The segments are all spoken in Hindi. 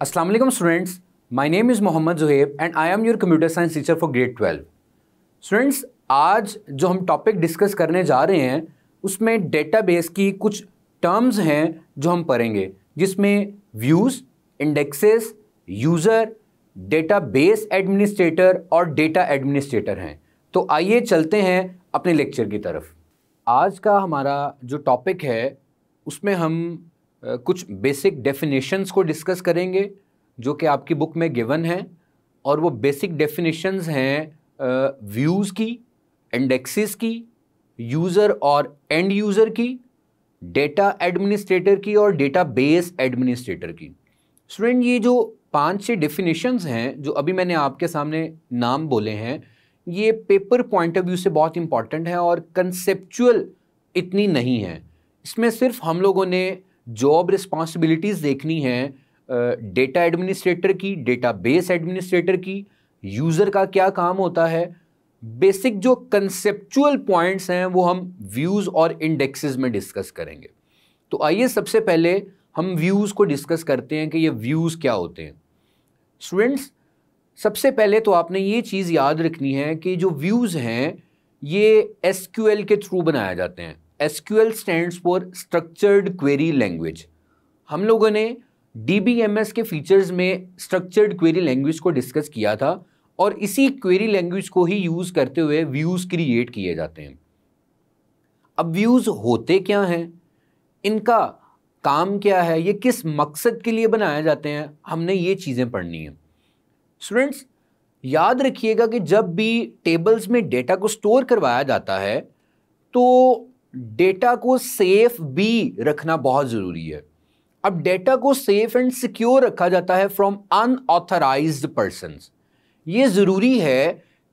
Aslam students my name is Mohammad Zuhaib and I am your computer science teacher for grade twelve students आज जो हम टॉपिक डिस्कस करने जा रहे हैं उसमें डेटाबेस की कुछ टर्म्स हैं जो हम पढ़ेंगे जिसमें views indexes user database administrator और डेटा एडमिनिस्ट्रेटर हैं तो आइए चलते हैं अपने लेक्चर की तरफ आज का हमारा जो टॉपिक है उसमें हम कुछ बेसिक डेफिनेशंस को डिस्कस करेंगे जो कि आपकी बुक में गिवन है और वो बेसिक डेफिनेशंस हैं व्यूज़ की इंडेक्सेस की यूज़र और एंड यूज़र की डेटा एडमिनिस्ट्रेटर की और डेटा बेस एडमिनिस्ट्रेटर की स्टूडेंट ये जो पांच छः डेफिनेशंस हैं जो अभी मैंने आपके सामने नाम बोले हैं ये पेपर पॉइंट ऑफ व्यू से बहुत इंपॉर्टेंट है और कंसेप्चुअल इतनी नहीं है इसमें सिर्फ हम लोगों ने जॉब रिस्पॉन्सिबिलिटीज़ देखनी है डेटा एडमिनिस्ट्रेटर की डेटा बेस एडमिनिस्ट्रेटर की यूज़र का क्या काम होता है बेसिक जो कंसेप्चुअल पॉइंट्स हैं वो हम व्यूज़ और इंडेक्सेस में डिस्कस करेंगे तो आइए सबसे पहले हम व्यूज़ को डिस्कस करते हैं कि ये व्यूज़ क्या होते हैं स्टूडेंट्स सबसे पहले तो आपने ये चीज़ याद रखनी है कि जो व्यूज़ हैं ये एस के थ्रू बनाए जाते हैं S Q L stand for structured query language हम लोगों ने डी बी एम एस के फीचर्स में स्ट्रक्चर्ड क्वेरी लैंग्वेज को डिस्कस किया था और इसी क्वेरी लैंग्वेज को ही यूज़ करते हुए व्यूज़ क्रिएट किए जाते हैं अब व्यूज़ होते क्या हैं इनका काम क्या है ये किस मकसद के लिए बनाए जाते हैं हमने ये चीज़ें पढ़नी हैं स्टूडेंट्स याद रखिएगा कि जब भी टेबल्स में डेटा को स्टोर करवाया जाता है तो डेटा को सेफ भी रखना बहुत ज़रूरी है अब डेटा को सेफ एंड सिक्योर रखा जाता है फ्रॉम अनऑथराइज्ड पर्सन ये ज़रूरी है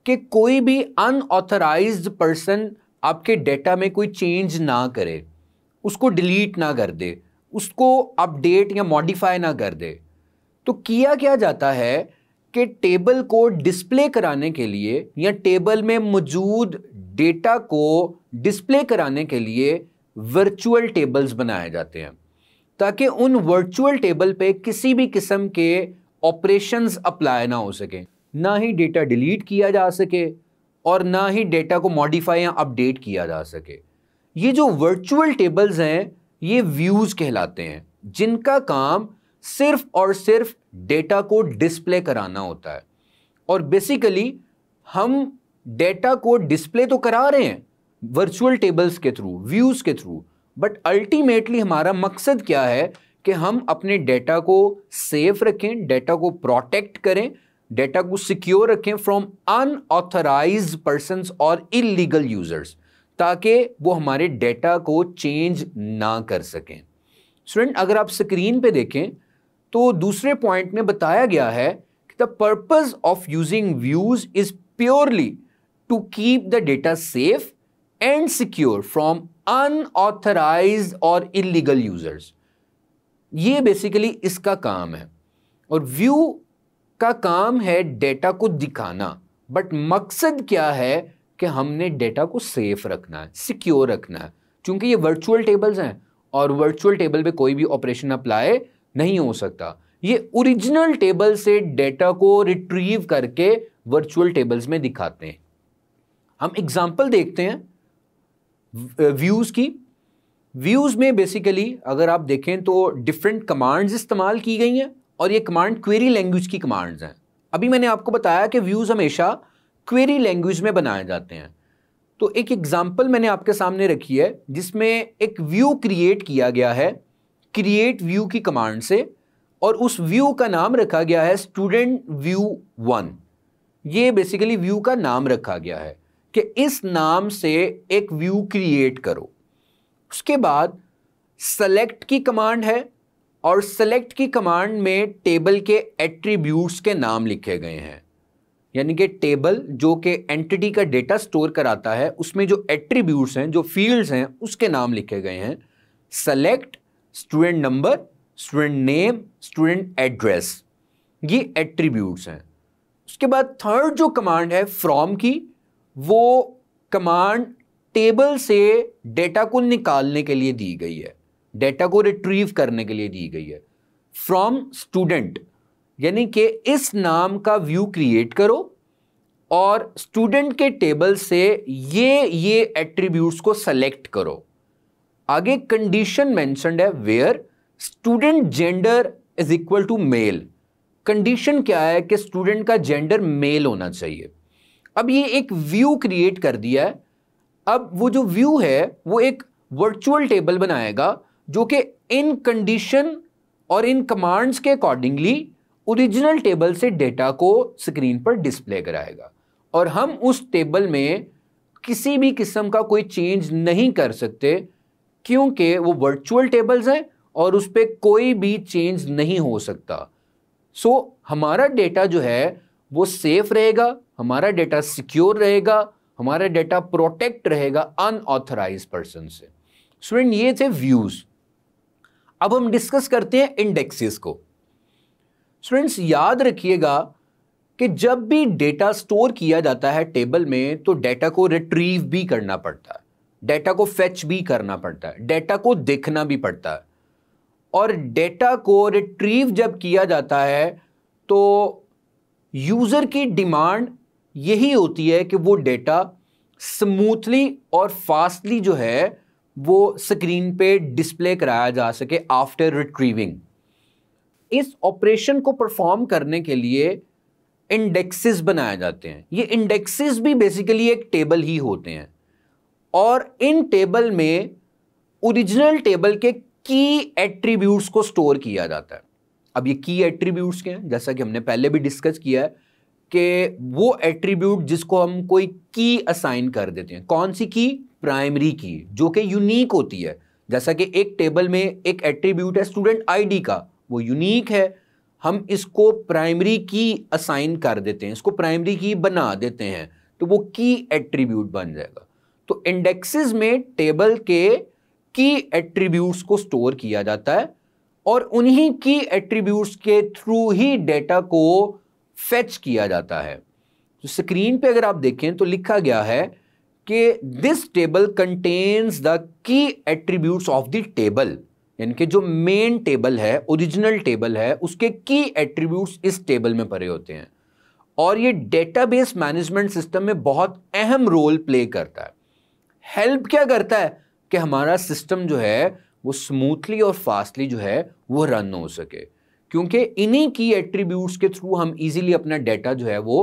कि कोई भी अनऑथराइज्ड पर्सन आपके डेटा में कोई चेंज ना करे उसको डिलीट ना कर दे उसको अपडेट या मॉडिफाई ना कर दे तो किया क्या जाता है कि टेबल को डिस्प्ले कराने के लिए या टेबल में मौजूद डेटा को डिस्प्ले कराने के लिए वर्चुअल टेबल्स बनाए जाते हैं ताकि उन वर्चुअल टेबल पे किसी भी किस्म के ऑपरेशंस अप्लाई ना हो सके ना ही डेटा डिलीट किया जा सके और ना ही डेटा को मॉडिफाई या अपडेट किया जा सके ये जो वर्चुअल टेबल्स हैं ये व्यूज़ कहलाते हैं जिनका काम सिर्फ और सिर्फ डेटा को डिस्प्ले कराना होता है और बेसिकली हम डेटा को डिस्प्ले तो करा रहे हैं वर्चुअल टेबल्स के थ्रू व्यूज़ के थ्रू बट अल्टीमेटली हमारा मकसद क्या है कि हम अपने डेटा को सेफ रखें डेटा को प्रोटेक्ट करें डेटा को सिक्योर रखें फ्रॉम अनऑथराइज पर्सन और इलीगल यूज़र्स ताकि वो हमारे डेटा को चेंज ना कर सकें स्टूडेंट अगर आप स्क्रीन पे देखें तो दूसरे पॉइंट में बताया गया है कि the purpose of using views is purely to keep the data safe and secure from unauthorise और इलीगल यूजर्स ये बेसिकली इसका काम है और व्यू का काम है डेटा को दिखाना बट मकसद क्या है कि हमने डेटा को सेफ रखना है सिक्योर रखना है क्योंकि ये वर्चुअल टेबल्स हैं और वर्चुअल टेबल पे कोई भी ऑपरेशन अप्लाई नहीं हो सकता ये ओरिजिनल टेबल से डेटा को रिट्रीव करके वर्चुअल टेबल्स में दिखाते हैं हम एग्जाम्पल देखते हैं व्यूज़ uh, की व्यूज़ में बेसिकली अगर आप देखें तो डिफरेंट कमांड्स इस्तेमाल की गई हैं और ये कमांड क्वेरी लैंग्वेज की कमांड्स हैं अभी मैंने आपको बताया कि व्यूज़ हमेशा क्वेरी लैंग्वेज में बनाए जाते हैं तो एक एग्ज़ाम्पल मैंने आपके सामने रखी है जिसमें एक व्यू क्रिएट किया गया है क्रिएट व्यू की कमांड से और उस व्यू का नाम रखा गया है स्टूडेंट व्यू वन ये बेसिकली व्यू का नाम रखा गया है कि इस नाम से एक व्यू क्रिएट करो उसके बाद सेलेक्ट की कमांड है और सेलेक्ट की कमांड में टेबल के एट्रीब्यूट्स के नाम लिखे गए हैं यानी कि टेबल जो कि एंटिटी का डेटा स्टोर कराता है उसमें जो एट्रीब्यूट्स हैं जो फील्ड्स हैं उसके नाम लिखे गए हैं select student number student name student address ये एट्रीब्यूट्स हैं उसके बाद थर्ड जो कमांड है फ्रॉम की वो कमांड टेबल से डेटा को निकालने के लिए दी गई है डेटा को रिट्रीव करने के लिए दी गई है फ्रॉम स्टूडेंट यानी कि इस नाम का व्यू क्रिएट करो और स्टूडेंट के टेबल से ये ये एट्रीब्यूट्स को सेलेक्ट करो आगे कंडीशन मैंशनड है where student gender is equal to male condition क्या है कि स्टूडेंट का जेंडर मेल होना चाहिए अब ये एक व्यू क्रिएट कर दिया है अब वो जो व्यू है वो एक वर्चुअल टेबल बनाएगा जो कि इन कंडीशन और इन कमांड्स के अकॉर्डिंगली ओरिजिनल टेबल से डेटा को स्क्रीन पर डिस्प्ले कराएगा और हम उस टेबल में किसी भी किस्म का कोई चेंज नहीं कर सकते क्योंकि वो वर्चुअल टेबल्स हैं और उस पर कोई भी चेंज नहीं हो सकता सो so, हमारा डेटा जो है वो सेफ रहेगा हमारा डेटा सिक्योर रहेगा हमारा डेटा प्रोटेक्ट रहेगा अनऑथराइज पर्सन से स्टूडेंट ये थे व्यूज अब हम डिस्कस करते हैं इंडेक्सेस को स्टूडेंट्स याद रखिएगा कि जब भी डेटा स्टोर किया जाता है टेबल में तो डेटा को रिट्रीव भी करना पड़ता है डेटा को फेच भी करना पड़ता है डेटा को देखना भी पड़ता है और डेटा को रिट्रीव जब किया जाता है तो यूज़र की डिमांड यही होती है कि वो डेटा स्मूथली और फास्टली जो है वो स्क्रीन पे डिस्प्ले कराया जा सके आफ्टर रिट्रीविंग इस ऑपरेशन को परफॉर्म करने के लिए इंडेक्सेस बनाए जाते हैं ये इंडेक्सेस भी बेसिकली एक टेबल ही होते हैं और इन टेबल में ओरिजिनल टेबल के की एट्रीब्यूट्स को स्टोर किया जाता है अब ये की एट्रीब्यूट्स के हैं जैसा कि हमने पहले भी डिस्कस किया है कि वो एट्रीब्यूट जिसको हम कोई की असाइन कर देते हैं कौन सी की प्राइमरी की जो कि यूनिक होती है जैसा कि एक टेबल में एक एट्रीब्यूट है स्टूडेंट आईडी का वो यूनिक है हम इसको प्राइमरी की असाइन कर देते हैं इसको प्राइमरी की बना देते हैं तो वो की एट्रीब्यूट बन जाएगा तो इंडेक्सेस में टेबल के की एट्रीब्यूट्स को स्टोर किया जाता है और उन्हीं की एट्रीब्यूट्स के थ्रू ही डेटा को फेच किया जाता है तो स्क्रीन पे अगर आप देखें तो लिखा गया है कि this table contains the key attributes of the table यानी कि जो मेन टेबल है ओरिजिनल टेबल है उसके की एट्रीब्यूट्स इस टेबल में भरे होते हैं और ये डेटाबेस मैनेजमेंट सिस्टम में बहुत अहम रोल प्ले करता है हेल्प क्या करता है कि हमारा सिस्टम जो है वो स्मूथली और फास्टली जो है वो रन हो सके क्योंकि इन्हीं की एट्रीब्यूट्स के थ्रू हम इजीली अपना डाटा जो है वो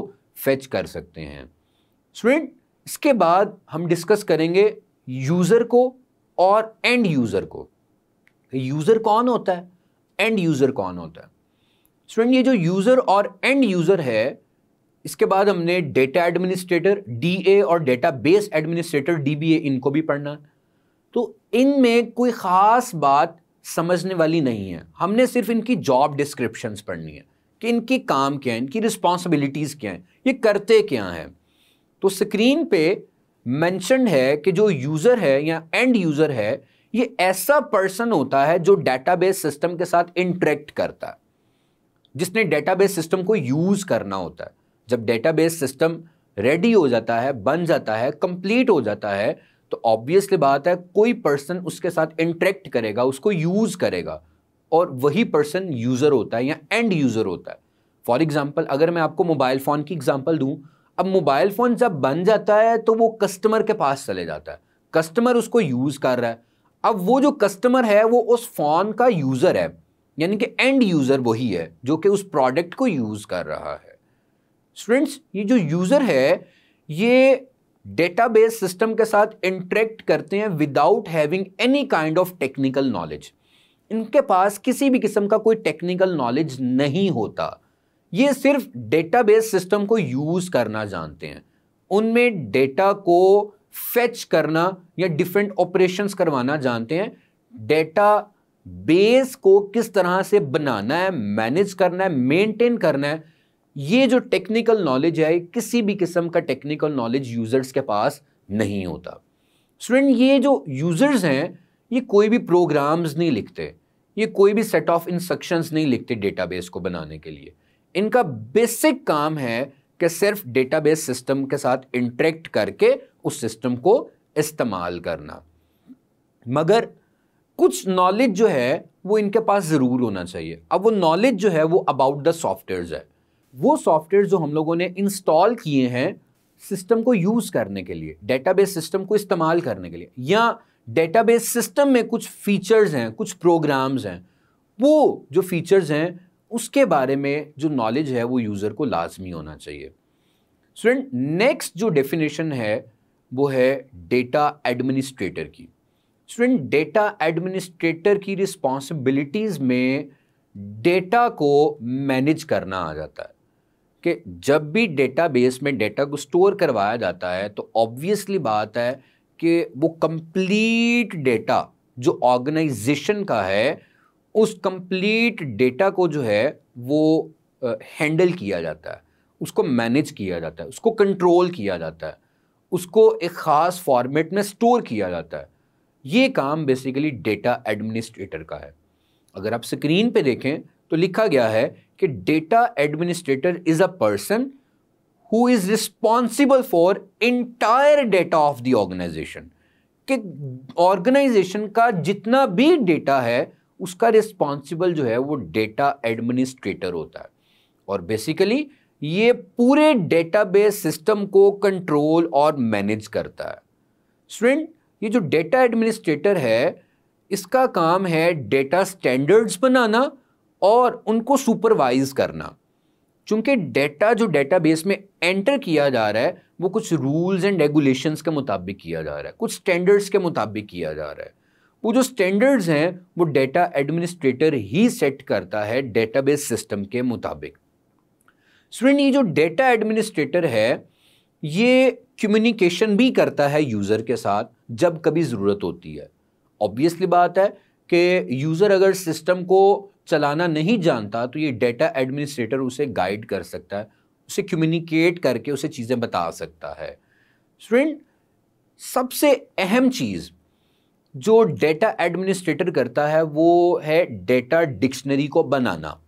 फेच कर सकते हैं स्टूडेंट इसके बाद हम डिस्कस करेंगे यूज़र को और एंड यूज़र को यूज़र कौन होता है एंड यूज़र कौन होता है स्टूडेंट ये जो यूज़र और एंड यूज़र है इसके बाद हमने डेटा एडमिनिस्ट्रेटर ए और डेटा बेस एडमिनिस्ट्रेटर ए इनको भी पढ़ना है तो इनमें कोई ख़ास बात समझने वाली नहीं है हमने सिर्फ इनकी जॉब डिस्क्रिप्शंस पढ़नी है कि इनकी काम क्या है इनकी रिस्पॉन्सिबिलिटीज़ क्या हैं ये करते क्या हैं तो स्क्रीन पे मैंशन है कि जो यूज़र है या एंड यूज़र है ये ऐसा पर्सन होता है जो डेटाबेस सिस्टम के साथ इंटरेक्ट करता है जिसने डेटाबेस सिस्टम को यूज़ करना होता है जब डेटाबेस सिस्टम रेडी हो जाता है बन जाता है कंप्लीट हो जाता है तो ऑब्वियसली बात है कोई पर्सन उसके साथ इंटरेक्ट करेगा उसको यूज़ करेगा और वही पर्सन यूज़र होता है या एंड यूज़र होता है फॉर एग्ज़ाम्पल अगर मैं आपको मोबाइल फ़ोन की एग्ज़ाम्पल दूँ अब मोबाइल फ़ोन जब बन जाता है तो वो कस्टमर के पास चले जाता है कस्टमर उसको यूज़ कर रहा है अब वो जो कस्टमर है वो उस फ़ोन का यूज़र है यानी कि एंड यूज़र वही है जो कि उस प्रोडक्ट को यूज़ कर रहा है स्टूडेंट्स ये जो यूज़र है ये डेटाबेस सिस्टम के साथ इंटरेक्ट करते हैं without having any kind of technical knowledge इनके पास किसी भी किस्म का कोई टेक्निकल नॉलेज नहीं होता ये सिर्फ डेटाबेस सिस्टम को यूज़ करना जानते हैं उनमें डेटा को फेच करना या डिफरेंट ऑपरेशंस करवाना जानते हैं डेटा बेस को किस तरह से बनाना है मैनेज करना है मेंटेन करना है ये जो टेक्निकल नॉलेज है किसी भी किस्म का टेक्निकल नॉलेज यूज़र्स के पास नहीं होता स्टूडेंट ये जो यूज़र्स हैं ये कोई भी प्रोग्राम्स नहीं लिखते ये कोई भी सेट ऑफ इंस्ट्रक्शंस नहीं लिखते डेटाबेस को बनाने के लिए इनका बेसिक काम है कि सिर्फ डेटाबेस सिस्टम के साथ इंटरेक्ट करके उस सिस्टम को इस्तेमाल करना मगर कुछ नॉलेज जो है वो इनके पास ज़रूर होना चाहिए अब वो नॉलेज जो है वो अबाउट द सॉफ्टवेयर है वो सॉफ्टवेयर जो हम लोगों ने इंस्टॉल किए हैं सिस्टम को यूज़ करने के लिए डेटाबेस सिस्टम को इस्तेमाल करने के लिए या डेटाबेस सिस्टम में कुछ फीचर्स हैं कुछ प्रोग्राम्स हैं वो जो फीचर्स हैं उसके बारे में जो नॉलेज है वो यूज़र को लाजमी होना चाहिए स्टूडेंट नेक्स्ट जो डेफिनेशन है वो है डेटा एडमिनिस्ट्रेटर की स्टूडेंट डेटा एडमिनिस्ट्रेटर की रिस्पॉन्सिबिलिटीज़ में डेटा को मैनेज करना आ जाता है कि जब भी डेटाबेस में डेटा को स्टोर करवाया जाता है तो ऑब्वियसली बात है कि वो कंप्लीट डेटा जो ऑर्गेनाइजेशन का है उस कंप्लीट डेटा को जो है वो हैंडल किया जाता है उसको मैनेज किया जाता है उसको कंट्रोल किया जाता है उसको एक ख़ास फॉर्मेट में स्टोर किया जाता है ये काम बेसिकली डेटा एडमिनिस्ट्रेटर का है अगर आप स्क्रीन पे देखें तो लिखा गया है कि data administrator is a person who is responsible for entire data of the organisation कि ऑर्गेनाइजेशन का जितना भी डेटा है उसका रिस्पॉन्सिबल जो है वो डेटा एडमिनिस्ट्रेटर होता है और बेसिकली ये पूरे डेटाबेस सिस्टम को कंट्रोल और मैनेज करता है स्टूडेंट ये जो डेटा एडमिनिस्ट्रेटर है इसका काम है डेटा स्टैंडर्ड्स बनाना और उनको सुपरवाइज करना चूँकि डेटा जो डेटाबेस में एंटर किया जा रहा है वो कुछ रूल्स एंड रेगुलेशंस के मुताबिक किया जा रहा है कुछ स्टैंडर्ड्स के मुताबिक किया जा रहा है वो जो स्टैंडर्ड्स हैं वो डेटा एडमिनिस्ट्रेटर ही सेट करता है डेटाबेस सिस्टम के मुताबिक स्टूडेंट ये जो डेटा एडमिनिस्ट्रेटर है ये कम्युनिकेशन भी करता है यूज़र के साथ जब कभी ज़रूरत होती है ऑब्वियसली बात है कि यूज़र अगर सिस्टम को चलाना नहीं जानता तो ये डेटा एडमिनिस्ट्रेटर उसे गाइड कर सकता है उसे कम्युनिकेट करके उसे चीज़ें बता सकता है स्टूडेंट सबसे अहम चीज़ जो डेटा एडमिनिस्ट्रेटर करता है वो है डेटा डिक्शनरी को बनाना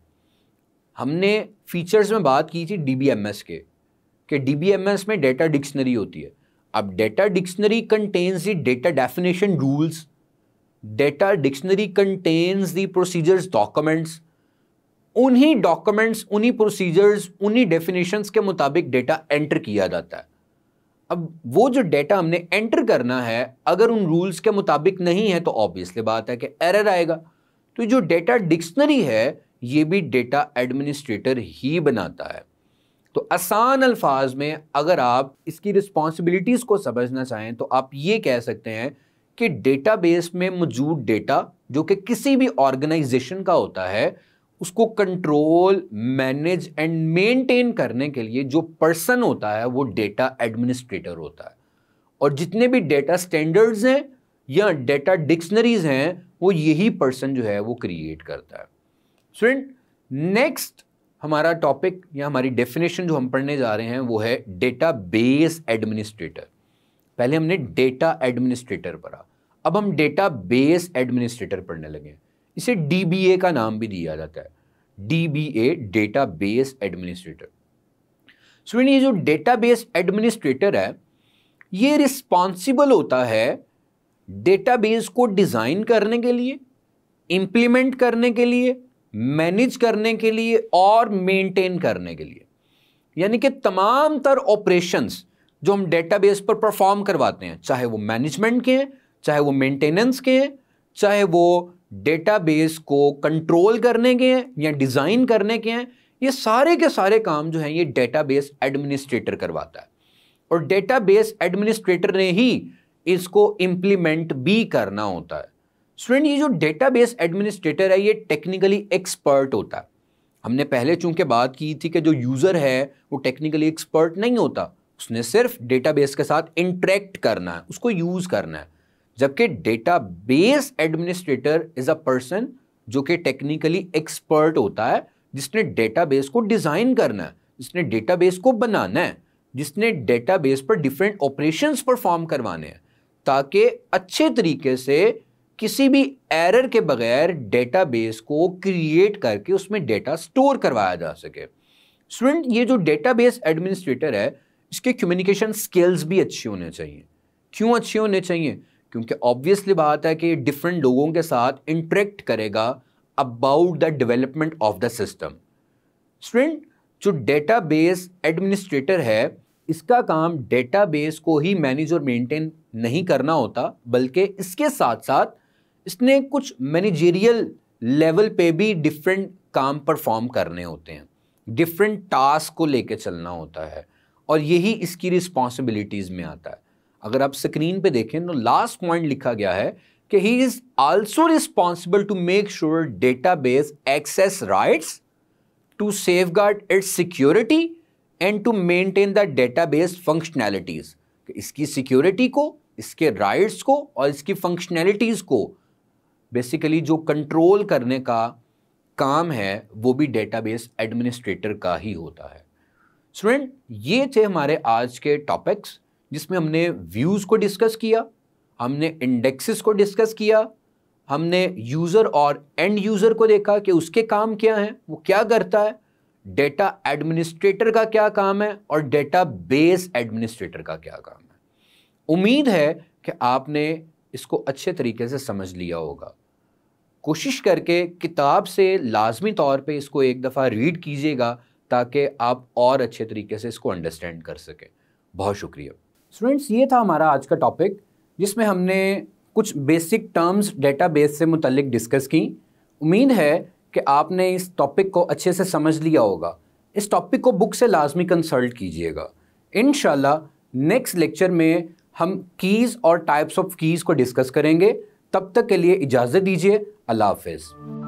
हमने फीचर्स में बात की थी डी के कि डी में डेटा डिक्शनरी होती है अब data dictionary contains data definition rules data dictionary contains the procedures documents उन्हीं डॉक्यूमेंट्स उन्हीं प्रोसीजर्स उन्हीं डेफिनेशंस के मुताबिक डेटा एंटर किया जाता है अब वो जो डेटा हमने एंटर करना है अगर उन रूल्स के मुताबिक नहीं है तो ऑब्वियसली बात है कि एरर आएगा तो जो डेटा डिक्शनरी है ये भी डेटा एडमिनिस्ट्रेटर ही बनाता है तो आसान अल्फाज में अगर आप इसकी रिस्पॉन्सिबिलिटीज़ को समझना चाहें तो आप ये कह सकते हैं कि डेटाबेस में मौजूद डेटा जो कि किसी भी ऑर्गेनाइजेशन का होता है उसको कंट्रोल मैनेज एंड मेंटेन करने के लिए जो पर्सन होता है वो डेटा एडमिनिस्ट्रेटर होता है और जितने भी डेटा स्टैंडर्ड्स हैं या डेटा डिक्शनरीज हैं वो यही पर्सन जो है वो क्रिएट करता है स्टूडेंट नेक्स्ट हमारा टॉपिक या हमारी डेफिनेशन जो हम पढ़ने जा रहे हैं वो है डेटा बेस एडमिनिस्ट्रेटर पहले हमने डेटा एडमिनिस्ट्रेटर पढ़ा अब हम डेटा बेस एडमिनिस्ट्रेटर पढ़ने लगे इसे डी का नाम भी दिया जाता है D B A database administrator so ये जो डेटा बेस एडमिनिस्ट्रेटर है ये रिस्पॉन्सिबल होता है डेटाबेस को डिज़ाइन करने के लिए इंप्लीमेंट करने के लिए मैनेज करने के लिए और मेंटेन करने के लिए यानी कि तमाम तर ऑपरेशंस जो हम डेटाबेस पर परफॉर्म करवाते हैं चाहे वो मैनेजमेंट के हैं चाहे वो मेंटेनेंस के हैं चाहे वो डेटाबेस को कंट्रोल करने के हैं या डिज़ाइन करने के हैं ये सारे के सारे काम जो हैं ये डेटाबेस एडमिनिस्ट्रेटर करवाता है और डेटाबेस एडमिनिस्ट्रेटर ने ही इसको इम्प्लीमेंट भी करना होता है स्टूडेंट ये जो डेटाबेस एडमिनिस्ट्रेटर है ये टेक्निकली एक्सपर्ट होता है हमने पहले चूंकि बात की थी कि जो यूज़र है वो टेक्निकली एक्सपर्ट नहीं होता उसने सिर्फ डेटाबेस के साथ इंटरेक्ट करना है उसको यूज़ करना है जबकि database administrator is a person जो कि टेक्निकली एक्सपर्ट होता है जिसने डेटाबेस को डिज़ाइन करना है जिसने डेटाबेस को बनाना है जिसने डेटाबेस पर डिफरेंट ऑपरेशंस परफॉर्म करवाने हैं ताकि अच्छे तरीके से किसी भी एरर के बगैर डेटाबेस को क्रिएट करके उसमें डेटा स्टोर करवाया जा सके स्टूडेंट ये जो डेटाबेस एडमिनिस्ट्रेटर है इसके कम्युनिकेशन स्किल्स भी अच्छे होने चाहिए क्यों अच्छे होने चाहिए क्योंकि ऑब्वियसली बात है कि डिफरेंट लोगों के साथ इंटरेक्ट करेगा about the development of the system student जो बेस एडमिनिस्ट्रेटर है इसका काम डेटाबेस को ही मैनेज और मेंटेन नहीं करना होता बल्कि इसके साथ साथ इसने कुछ मैनेजेरियल लेवल पे भी डिफरेंट काम परफॉर्म करने होते हैं डिफरेंट टास्क को लेके चलना होता है और यही इसकी रिस्पॉन्सिबिलिटीज़ में आता है अगर आप स्क्रीन पे देखें तो लास्ट पॉइंट लिखा गया है कि he is also responsible to make sure database access rights to safeguard its security and to maintain the database functionalities इसकी सिक्योरिटी को इसके राइट्स को और इसकी फंक्शनैलिटीज़ को बेसिकली जो कंट्रोल करने का काम है वो भी डेटाबेस एडमिनिस्ट्रेटर का ही होता है स्टूडेंट ये थे हमारे आज के टॉपिक्स जिसमें हमने व्यूज़ को डिस्कस किया हमने इंडेक्सेस को डिस्कस किया हमने यूज़र और एंड यूज़र को देखा कि उसके काम क्या हैं वो क्या करता है डेटा एडमिनिस्ट्रेटर का क्या काम है और डेटा बेस एडमिनिस्ट्रेटर का क्या काम है उम्मीद है कि आपने इसको अच्छे तरीके से समझ लिया होगा कोशिश करके किताब से लाजमी तौर पे इसको एक दफ़ा रीड कीजिएगा ताकि आप और अच्छे तरीके से इसको अंडरस्टैंड कर सकें बहुत शुक्रिया स्टूडेंट्स ये था हमारा आज का टॉपिक जिसमें हमने कुछ बेसिक टर्म्स डेटा से मुतलिक डिस्कस की उम्मीद है कि आपने इस टॉपिक को अच्छे से समझ लिया होगा इस टॉपिक को बुक से लाजमी कंसल्ट कीजिएगा इन नेक्स्ट लेक्चर में हम कीज़ और टाइप्स ऑफ कीज़ को डिस्कस करेंगे तब तक के लिए इजाज़त दीजिए अल्लाह हाफिज़